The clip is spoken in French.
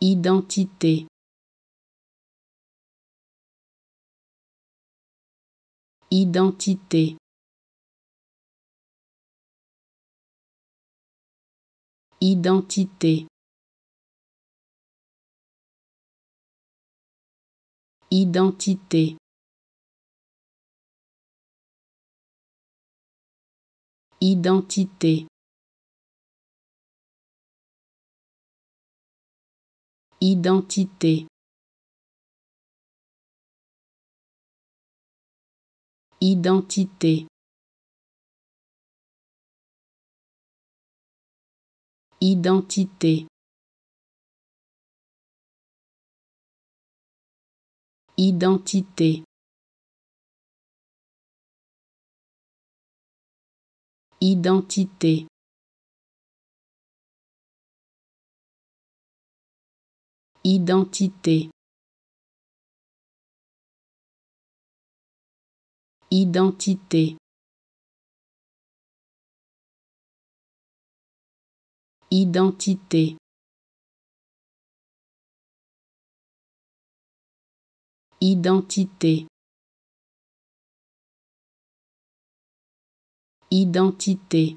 Identité. Identité. Identité. Identité. Identité. Identité. Identité. Identité. Identité. Identité. Identité. Identité. Identité. Identité. Identité.